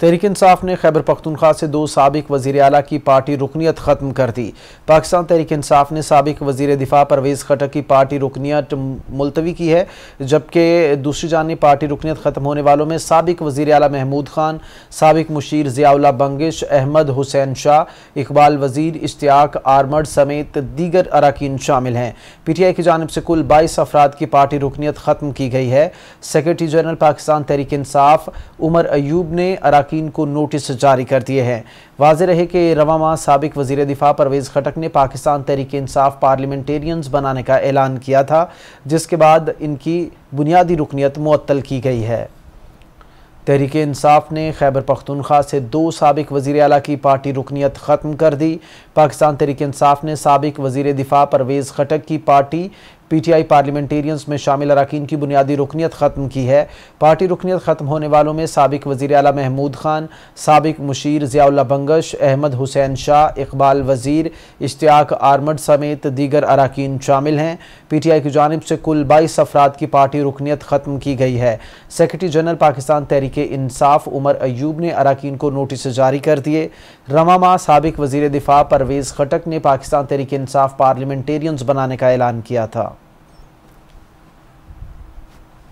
तहरीक इंसाफ ने खैबर पख्तनख्वा से दो सबक वजी अला की पार्टी रुकनीत ख़त्म कर दी पाकिस्तान तहरीक इंसाफ ने सबक वजीर दिफा परवेज़ खटक की पार्टी रुकनीत मुलतवी की है जबकि दूसरी जानी पार्टी रुकनीत ख़त्म होने वालों में सबक वजी अला महमूद खान सबक मुशीर ज़ियाला बंगश अहमद हुसैन शाह इकबाल वजीर इश्तियाक आर्मड समेत दीगर अरकान शामिल हैं पी टी आई की जानब से कुल बाईस अफराद की पार्टी रुकनीत ख़त्म की गई है सेक्रेटरी जनरल पाकिस्तान तहरीक इंसाफ उमर अयूब ने अरकान अरकान को नोटिस जारी कर दिए हैं वाज रहे कि रवाना सबक वजीर दिफा परवेज़ खटक ने पाकिस्तान तहरीक इंसाफ पार्लियामेंटेरियंस बनाने का ऐलान किया था जिसके बाद इनकी बुनियादी रुकनीत मअतल की गई है तहरीक इंसाफ ने खैबर पख्तनख्वा से दो सबक वज़ी अला की पार्टी रुकनीत ख़त्म कर दी पाकिस्तान तहरीक इंसाफ ने सबक वज़ी दिफ़ा परवेज़ खटक की पार्टी पीटीआई पार्लियामेंटेरियंस में शामिल अरकान की बुनियादी रुकनीत ख़त्म की है पार्टी रुकनीत ख़त्म होने वालों में सबक वजी अला महमूद खान सबक मुशीर ज़ियाल्ला बंगश अहमद हुसैन शाह इकबाल वज़ीर इश्तियाक आर्मड समेत दीगर अरकान शामिल हैं पीटीआई की जानब से कुल बाईस अफराद की पार्टी रुकनीत ख़त्म की गई है सेक्रटरी जनरल पाकिस्तान तहरीक इंसाफ उमर अयूब ने अरकान को नोटिस जारी कर दिए रमामा सबक वजीर दिफा परवेज़ खटक ने पाकिस्तान तहरीक इंसाफ पार्लियामेंटेरियंस बनाने का ऐलान किया था